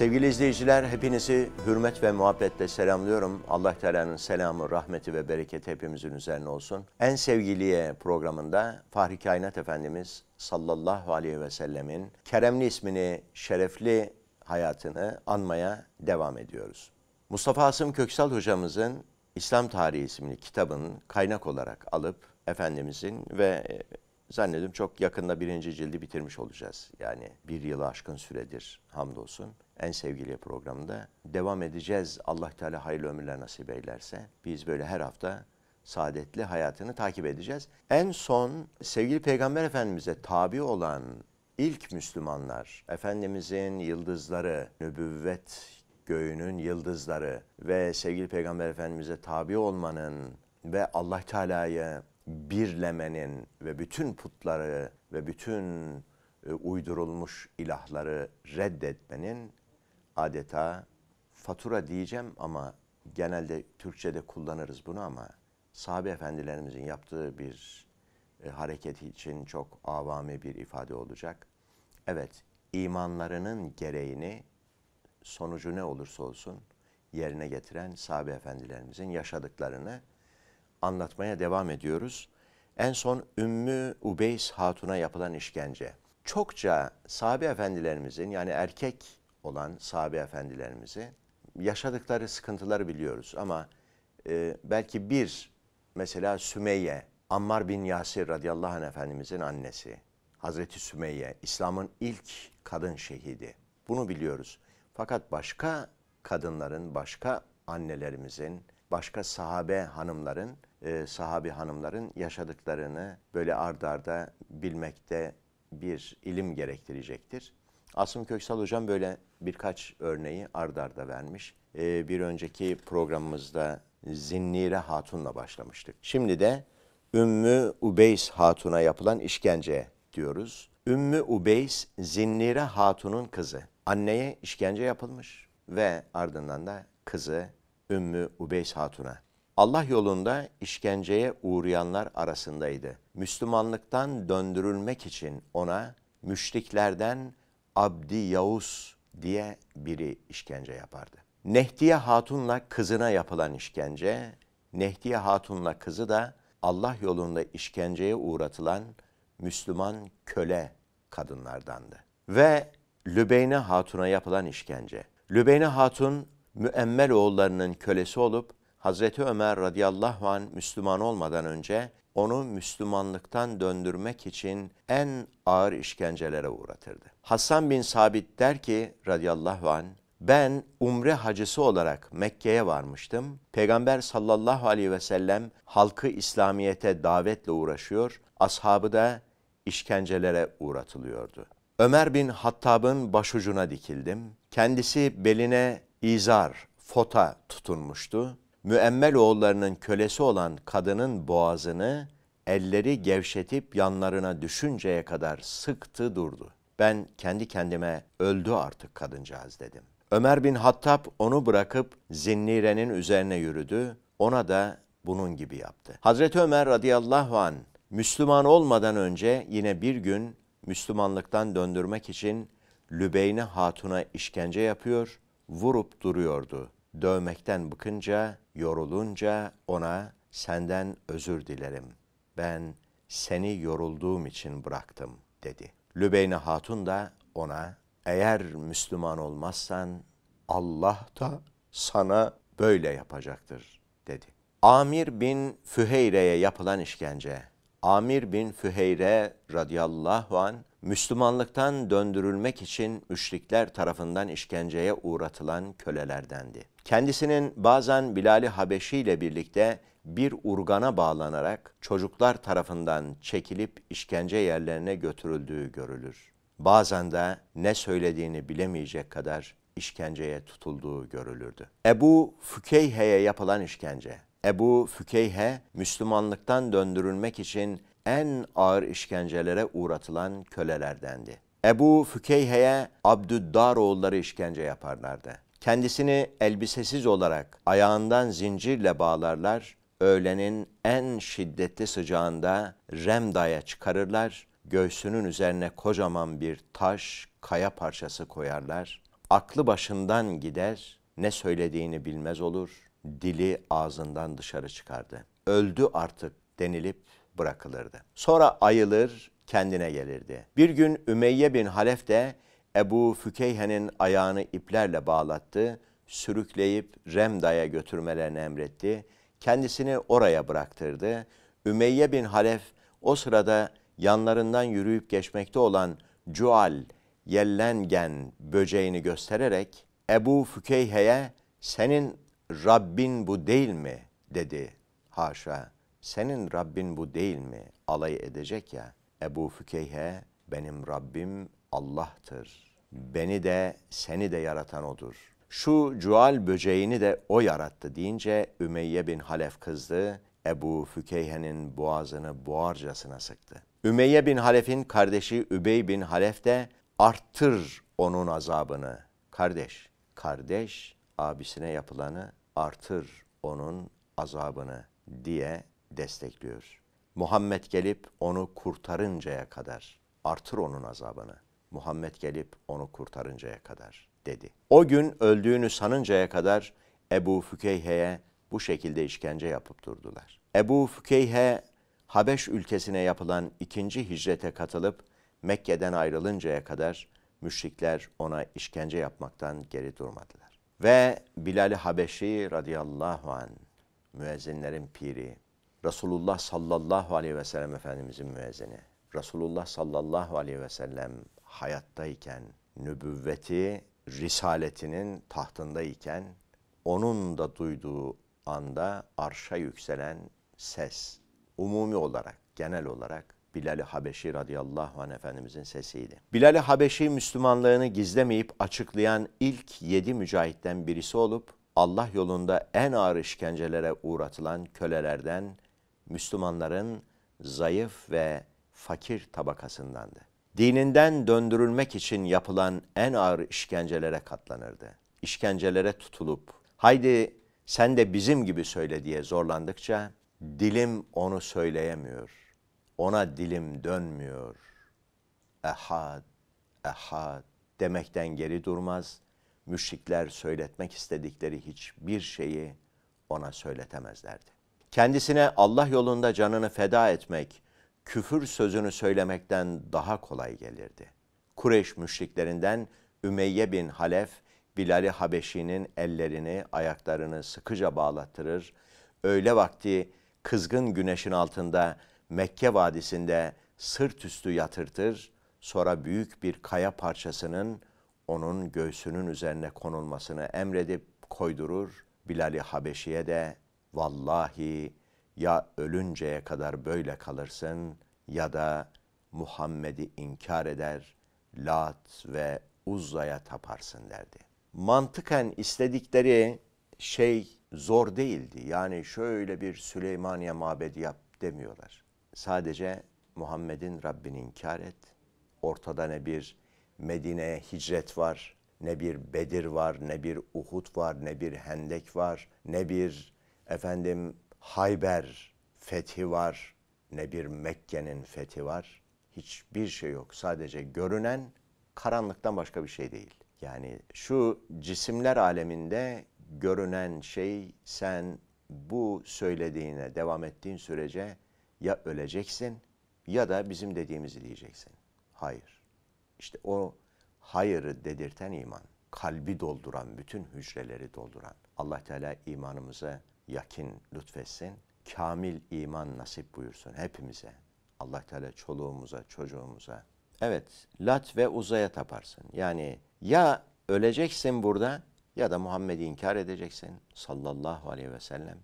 Sevgili izleyiciler, hepinizi hürmet ve muhabbetle selamlıyorum. Allah Teala'nın selamı, rahmeti ve bereketi hepimizin üzerine olsun. En Sevgiliye programında Fahri Kainat Efendimiz sallallahu aleyhi ve sellemin keremli ismini, şerefli hayatını anmaya devam ediyoruz. Mustafa Asım Köksal hocamızın İslam Tarihi isimli kitabın kaynak olarak alıp Efendimizin ve Zannediyorum çok yakında birinci cildi bitirmiş olacağız. Yani bir yılı aşkın süredir hamdolsun. En sevgili programında devam edeceğiz. Allah Teala hayırlı ömürler nasip eylerse. Biz böyle her hafta saadetli hayatını takip edeceğiz. En son sevgili Peygamber Efendimiz'e tabi olan ilk Müslümanlar, Efendimiz'in yıldızları, nübüvvet göğünün yıldızları ve sevgili Peygamber Efendimiz'e tabi olmanın ve Allah Teala'yı birlemenin ve bütün putları ve bütün e, uydurulmuş ilahları reddetmenin adeta fatura diyeceğim ama genelde Türkçe'de kullanırız bunu ama sahabe efendilerimizin yaptığı bir e, hareket için çok avami bir ifade olacak. Evet, imanlarının gereğini sonucu ne olursa olsun yerine getiren sahabe efendilerimizin yaşadıklarını anlatmaya devam ediyoruz. En son Ümmü Ubeys Hatun'a yapılan işkence. Çokça sahabe efendilerimizin yani erkek olan sahabe efendilerimizi yaşadıkları sıkıntıları biliyoruz ama e, belki bir mesela Sümeyye, Ammar bin Yasir radıyallahu anh efendimizin annesi, Hazreti Sümeyye, İslam'ın ilk kadın şehidi. Bunu biliyoruz. Fakat başka kadınların, başka annelerimizin, başka sahabe hanımların, e, sahabi hanımların yaşadıklarını böyle ard arda bilmekte bir ilim gerektirecektir. Asım Köksal Hocam böyle birkaç örneği ard arda vermiş. E, bir önceki programımızda Zinnire Hatun'la başlamıştık. Şimdi de Ümmü Ubeys Hatun'a yapılan işkence diyoruz. Ümmü Ubeys Zinnire Hatun'un kızı. Anneye işkence yapılmış ve ardından da kızı Ümmü Ubeys Hatun'a. Allah yolunda işkenceye uğrayanlar arasındaydı. Müslümanlıktan döndürülmek için ona müşriklerden Abdi Yavuz diye biri işkence yapardı. Nehdiye Hatun'la kızına yapılan işkence, Nehdiye Hatun'la kızı da Allah yolunda işkenceye uğratılan Müslüman köle kadınlardandı. Ve Lübeyne Hatun'a yapılan işkence. Lübeyne Hatun Müemmel oğullarının kölesi olup Hazreti Ömer radıyallahu an Müslüman olmadan önce onu Müslümanlıktan döndürmek için en ağır işkencelere uğratırdı. Hasan bin Sabit der ki radıyallahu an ben umre hacısı olarak Mekke'ye varmıştım. Peygamber sallallahu aleyhi ve sellem halkı İslamiyet'e davetle uğraşıyor, ashabı da işkencelere uğratılıyordu. Ömer bin Hattab'ın başucuna dikildim. Kendisi beline izar, fota tutunmuştu. Müemmel oğullarının kölesi olan kadının boğazını elleri gevşetip yanlarına düşünceye kadar sıktı durdu. Ben kendi kendime öldü artık kadıncağız dedim. Ömer bin Hattab onu bırakıp Zinnire'nin üzerine yürüdü. Ona da bunun gibi yaptı. Hazreti Ömer radıyallahu an Müslüman olmadan önce yine bir gün Müslümanlıktan döndürmek için Lübeyne Hatun'a işkence yapıyor vurup duruyordu. Dövmekten bıkınca, yorulunca ona senden özür dilerim. Ben seni yorulduğum için bıraktım dedi. Lübeyne Hatun da ona eğer Müslüman olmazsan Allah da sana böyle yapacaktır dedi. Amir bin Füheyre'ye yapılan işkence. Amir bin Füheyre radıyallahu an Müslümanlıktan döndürülmek için müşrikler tarafından işkenceye uğratılan kölelerdendi. Kendisinin bazen Bilal-i Habeşi ile birlikte bir urgana bağlanarak çocuklar tarafından çekilip işkence yerlerine götürüldüğü görülür. Bazen de ne söylediğini bilemeyecek kadar işkenceye tutulduğu görülürdü. Ebu Fükeyhe'ye yapılan işkence. Ebu Fükeyhe Müslümanlıktan döndürülmek için en ağır işkencelere uğratılan kölelerdendi. Ebu Fükeyhe'ye oğulları işkence yaparlardı. Kendisini elbisesiz olarak ayağından zincirle bağlarlar, öğlenin en şiddetli sıcağında Remda'ya çıkarırlar, göğsünün üzerine kocaman bir taş, kaya parçası koyarlar. Aklı başından gider, ne söylediğini bilmez olur, dili ağzından dışarı çıkardı. Öldü artık denilip bırakılırdı. Sonra ayılır, kendine gelirdi. Bir gün Ümeyye bin Halef de Ebu Fükeyhe'nin ayağını iplerle bağlattı, sürükleyip Remda'ya götürmelerini emretti. Kendisini oraya bıraktırdı. Ümeyye bin Halef o sırada yanlarından yürüyüp geçmekte olan Cual, yellengen böceğini göstererek Ebu Fükeyhe'ye senin Rabbin bu değil mi dedi haşa senin Rabbin bu değil mi? Alay edecek ya. Ebu Fükeyhe benim Rabbim Allah'tır. Beni de seni de yaratan odur. Şu cual böceğini de o yarattı deyince Ümeyye bin Halef kızdı. Ebu Fükeyhe'nin boğazını boğarcasına sıktı. Ümeyye bin Halef'in kardeşi Übey bin Halef de arttır onun azabını. Kardeş, kardeş abisine yapılanı artır onun azabını diye destekliyor. Muhammed gelip onu kurtarıncaya kadar artır onun azabını. Muhammed gelip onu kurtarıncaya kadar dedi. O gün öldüğünü sanıncaya kadar Ebu Fükeyhe'ye bu şekilde işkence yapıp durdular. Ebu Fükeyhe Habeş ülkesine yapılan ikinci hicrete katılıp Mekke'den ayrılıncaya kadar müşrikler ona işkence yapmaktan geri durmadılar. Ve Bilal-i Habeşi radıyallahu an müezzinlerin piri Resulullah sallallahu aleyhi ve sellem Efendimizin müezzini. Resulullah sallallahu aleyhi ve sellem hayattayken nübüvveti, risaletinin tahtındayken onun da duyduğu anda arşa yükselen ses umumi olarak, genel olarak Bilal-i Habeşi radıyallahu anh Efendimizin sesiydi. Bilal-i Habeşi Müslümanlığını gizlemeyip açıklayan ilk yedi mücahitten birisi olup Allah yolunda en ağır işkencelere uğratılan kölelerden Müslümanların zayıf ve fakir tabakasındandı. Dininden döndürülmek için yapılan en ağır işkencelere katlanırdı. İşkencelere tutulup haydi sen de bizim gibi söyle diye zorlandıkça dilim onu söyleyemiyor. Ona dilim dönmüyor. Ehad, ehad demekten geri durmaz. Müşrikler söyletmek istedikleri hiçbir şeyi ona söyletemezlerdi kendisine Allah yolunda canını feda etmek, küfür sözünü söylemekten daha kolay gelirdi. Kureyş müşriklerinden Ümeyye bin Halef, Bilal-i Habeşi'nin ellerini, ayaklarını sıkıca bağlattırır, öğle vakti kızgın güneşin altında Mekke vadisinde sırt üstü yatırtır, sonra büyük bir kaya parçasının onun göğsünün üzerine konulmasını emredip koydurur, Bilal-i Habeşi'ye de Vallahi ya ölünceye kadar böyle kalırsın ya da Muhammed'i inkar eder, Lat ve Uzza'ya taparsın derdi. Mantıken istedikleri şey zor değildi. Yani şöyle bir Süleymaniye mabedi yap demiyorlar. Sadece Muhammed'in Rabbini inkar et. Ortada ne bir Medine'ye hicret var, ne bir Bedir var, ne bir Uhud var, ne bir Hendek var, ne bir Efendim Hayber fethi var ne bir Mekke'nin fethi var. Hiçbir şey yok. Sadece görünen karanlıktan başka bir şey değil. Yani şu cisimler aleminde görünen şey sen bu söylediğine devam ettiğin sürece ya öleceksin ya da bizim dediğimizi diyeceksin. Hayır. İşte o hayırı dedirten iman. Kalbi dolduran, bütün hücreleri dolduran. Allah Teala imanımıza yakin lütfetsin. Kamil iman nasip buyursun hepimize. Allah Teala çoluğumuza, çocuğumuza. Evet, lat ve uzaya taparsın. Yani ya öleceksin burada ya da Muhammed'i inkar edeceksin sallallahu aleyhi ve sellem.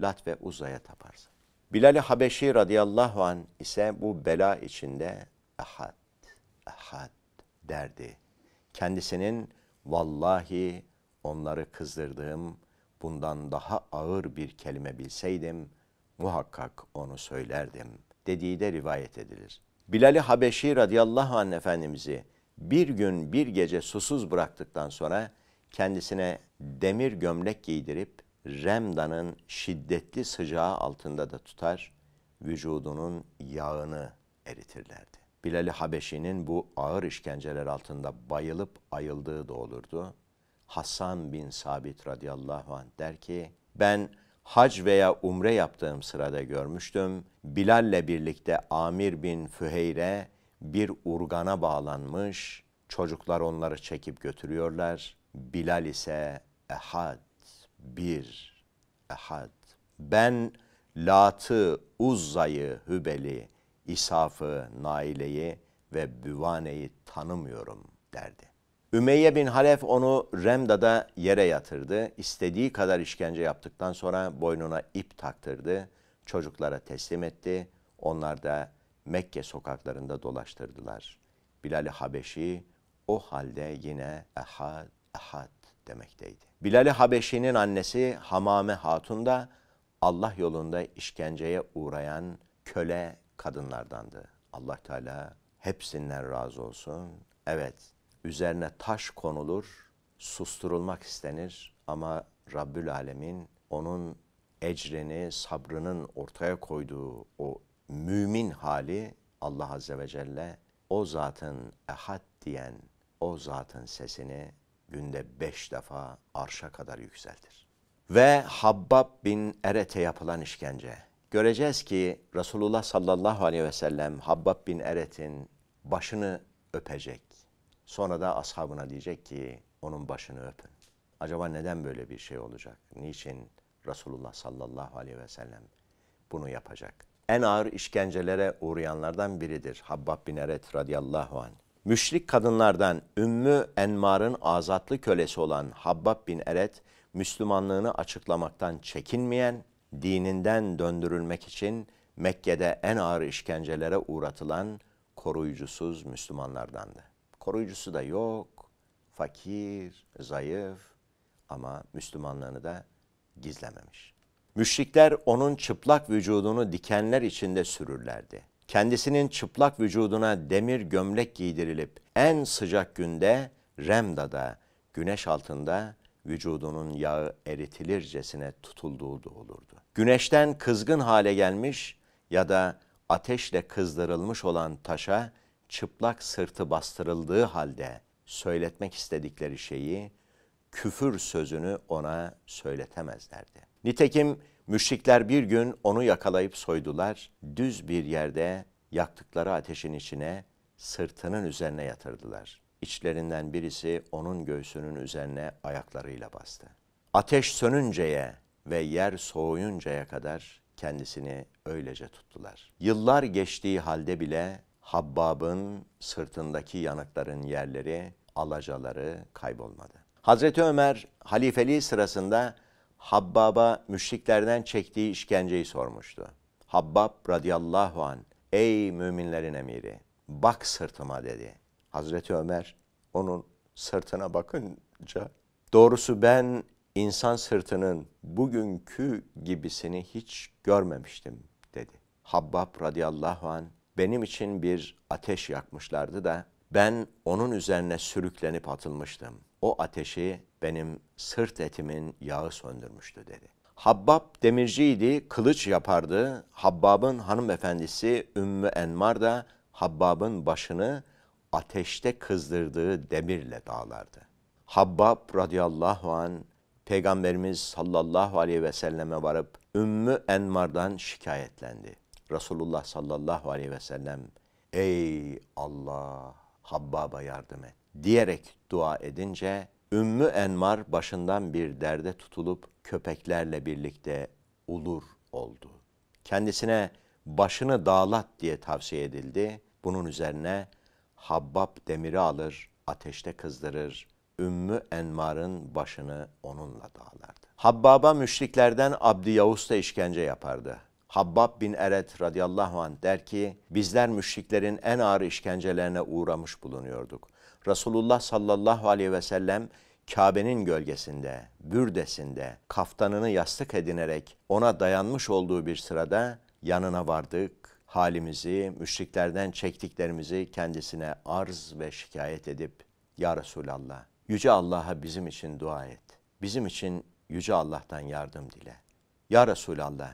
Lat ve uzaya taparsın. Bilal-i Habeşi radıyallahu an ise bu bela içinde ahad, ahad derdi. Kendisinin vallahi onları kızdırdığım bundan daha ağır bir kelime bilseydim muhakkak onu söylerdim dediği de rivayet edilir. Bilal-i Habeşi radıyallahu anh efendimizi bir gün bir gece susuz bıraktıktan sonra kendisine demir gömlek giydirip Remdan'ın şiddetli sıcağı altında da tutar, vücudunun yağını eritirlerdi. Bilal-i Habeşi'nin bu ağır işkenceler altında bayılıp ayıldığı da olurdu. Hasan bin Sabit radıyallahu anh der ki ben hac veya umre yaptığım sırada görmüştüm. Bilal'le birlikte Amir bin Füheyre bir urgana bağlanmış. Çocuklar onları çekip götürüyorlar. Bilal ise ehad, bir, ehad. Ben Lat'ı, Uzza'yı, Hübel'i, İsaf'ı, Naile'yi ve Büvane'yi tanımıyorum derdi. Ümeyye bin Halef onu Remda'da yere yatırdı. İstediği kadar işkence yaptıktan sonra boynuna ip taktırdı. Çocuklara teslim etti. Onlar da Mekke sokaklarında dolaştırdılar. Bilal-i Habeşi o halde yine ehad ehad demekteydi. Bilal-i Habeşi'nin annesi Hamame Hatun da Allah yolunda işkenceye uğrayan köle kadınlardandı. Allah Teala hepsinden razı olsun. Evet üzerine taş konulur, susturulmak istenir ama Rabbül Alemin onun ecrini, sabrının ortaya koyduğu o mümin hali Allah Azze ve Celle o zatın ehad diyen o zatın sesini günde beş defa arşa kadar yükseltir. Ve Habbab bin Eret'e yapılan işkence. Göreceğiz ki Resulullah sallallahu aleyhi ve sellem Habbab bin Eret'in başını öpecek, Sonra da ashabına diyecek ki onun başını öpün. Acaba neden böyle bir şey olacak? Niçin Resulullah sallallahu aleyhi ve sellem bunu yapacak? En ağır işkencelere uğrayanlardan biridir Habbab bin Eret radıyallahu anh. Müşrik kadınlardan Ümmü Enmar'ın azatlı kölesi olan Habbab bin Eret, Müslümanlığını açıklamaktan çekinmeyen, dininden döndürülmek için Mekke'de en ağır işkencelere uğratılan koruyucusuz Müslümanlardandı koruyucusu da yok. Fakir, zayıf ama Müslümanlığını da gizlememiş. Müşrikler onun çıplak vücudunu dikenler içinde sürürlerdi. Kendisinin çıplak vücuduna demir gömlek giydirilip en sıcak günde Remda'da güneş altında vücudunun yağı eritilircesine tutulduğu da olurdu. Güneşten kızgın hale gelmiş ya da ateşle kızdırılmış olan taşa çıplak sırtı bastırıldığı halde söyletmek istedikleri şeyi, küfür sözünü ona söyletemezlerdi. Nitekim müşrikler bir gün onu yakalayıp soydular, düz bir yerde yaktıkları ateşin içine sırtının üzerine yatırdılar. İçlerinden birisi onun göğsünün üzerine ayaklarıyla bastı. Ateş sönünceye ve yer soğuyuncaya kadar kendisini öylece tuttular. Yıllar geçtiği halde bile Habbab'ın sırtındaki yanıkların yerleri, alacaları kaybolmadı. Hazreti Ömer halifeliği sırasında Habbab'a müşriklerden çektiği işkenceyi sormuştu. Habbab radıyallahu an ey müminlerin emiri bak sırtıma dedi. Hazreti Ömer onun sırtına bakınca doğrusu ben insan sırtının bugünkü gibisini hiç görmemiştim dedi. Habbab radıyallahu an benim için bir ateş yakmışlardı da ben onun üzerine sürüklenip atılmıştım. O ateşi benim sırt etimin yağı söndürmüştü dedi. Habbab demirciydi, kılıç yapardı. Habbab'ın hanımefendisi Ümmü Enmar da Habbab'ın başını ateşte kızdırdığı demirle dağlardı. Habbab radıyallahu an Peygamberimiz sallallahu aleyhi ve selleme varıp Ümmü Enmar'dan şikayetlendi. Resulullah sallallahu aleyhi ve sellem ey Allah Habbaba yardım et diyerek dua edince Ümmü Enmar başından bir derde tutulup köpeklerle birlikte ulur oldu. Kendisine başını dağlat diye tavsiye edildi. Bunun üzerine Habbab demiri alır, ateşte kızdırır. Ümmü Enmar'ın başını onunla dağlardı. Habbaba müşriklerden Abdi Yavuz da işkence yapardı. Habbab bin Eret radıyallahu an der ki bizler müşriklerin en ağır işkencelerine uğramış bulunuyorduk. Resulullah sallallahu aleyhi ve sellem Kabe'nin gölgesinde, bürdesinde kaftanını yastık edinerek ona dayanmış olduğu bir sırada yanına vardık. Halimizi, müşriklerden çektiklerimizi kendisine arz ve şikayet edip Ya Resulallah, Yüce Allah'a bizim için dua et. Bizim için Yüce Allah'tan yardım dile. Ya Resulallah,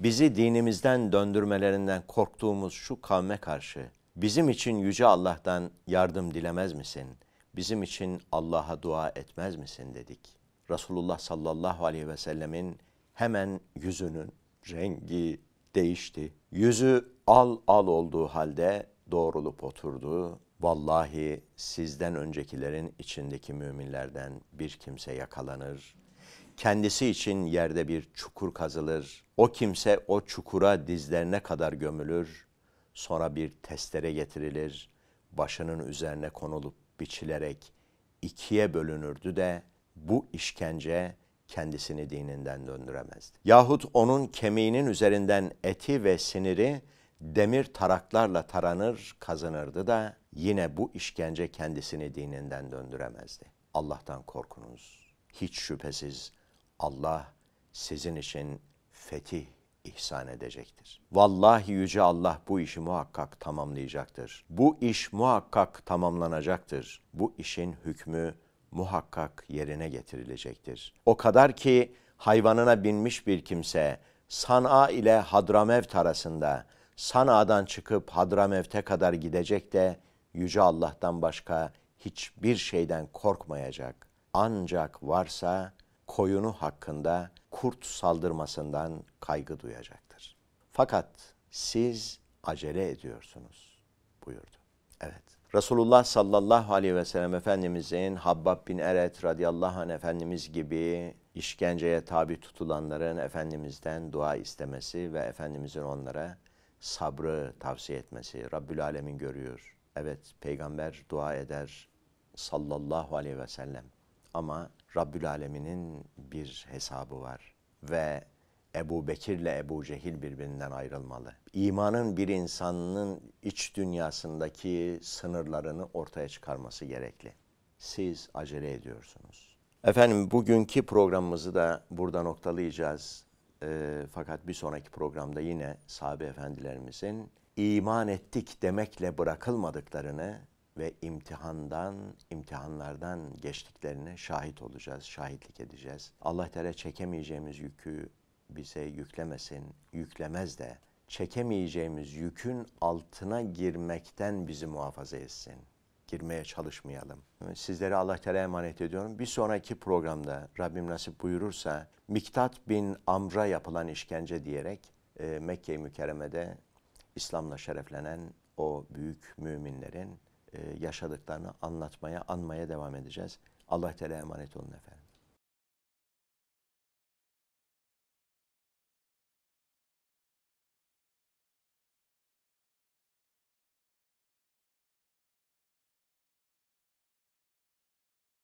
bizi dinimizden döndürmelerinden korktuğumuz şu kavme karşı bizim için yüce Allah'tan yardım dilemez misin? Bizim için Allah'a dua etmez misin dedik. Resulullah sallallahu aleyhi ve sellemin hemen yüzünün rengi değişti. Yüzü al al olduğu halde doğrulup oturdu. Vallahi sizden öncekilerin içindeki müminlerden bir kimse yakalanır, kendisi için yerde bir çukur kazılır. O kimse o çukura dizlerine kadar gömülür. Sonra bir testere getirilir. Başının üzerine konulup biçilerek ikiye bölünürdü de bu işkence kendisini dininden döndüremezdi. Yahut onun kemiğinin üzerinden eti ve siniri demir taraklarla taranır, kazanırdı da yine bu işkence kendisini dininden döndüremezdi. Allah'tan korkunuz. Hiç şüphesiz Allah sizin için fetih ihsan edecektir. Vallahi yüce Allah bu işi muhakkak tamamlayacaktır. Bu iş muhakkak tamamlanacaktır. Bu işin hükmü muhakkak yerine getirilecektir. O kadar ki hayvanına binmiş bir kimse San'a ile Hadramevt arasında San'a'dan çıkıp Hadramevt'e kadar gidecek de yüce Allah'tan başka hiçbir şeyden korkmayacak. Ancak varsa koyunu hakkında kurt saldırmasından kaygı duyacaktır. Fakat siz acele ediyorsunuz buyurdu. Evet. Resulullah sallallahu aleyhi ve sellem Efendimizin Habbab bin Eret radıyallahu anh Efendimiz gibi işkenceye tabi tutulanların Efendimiz'den dua istemesi ve Efendimizin onlara sabrı tavsiye etmesi. Rabbül Alemin görüyor. Evet peygamber dua eder sallallahu aleyhi ve sellem ama Rabbül Alemin'in bir hesabı var. Ve Ebu Bekir ile Ebu Cehil birbirinden ayrılmalı. İmanın bir insanın iç dünyasındaki sınırlarını ortaya çıkarması gerekli. Siz acele ediyorsunuz. Efendim bugünkü programımızı da burada noktalayacağız. E, fakat bir sonraki programda yine sahabe efendilerimizin iman ettik demekle bırakılmadıklarını ve imtihandan, imtihanlardan geçtiklerine şahit olacağız, şahitlik edeceğiz. Allah Teala çekemeyeceğimiz yükü bize yüklemesin, yüklemez de çekemeyeceğimiz yükün altına girmekten bizi muhafaza etsin. Girmeye çalışmayalım. Sizleri Allah Teala emanet ediyorum. Bir sonraki programda Rabbim nasip buyurursa Miktat bin Amr'a yapılan işkence diyerek e, Mekke-i Mükerreme'de İslam'la şereflenen o büyük müminlerin yaşadıklarını anlatmaya, anmaya devam edeceğiz. Allah Teala emanet olun efendim.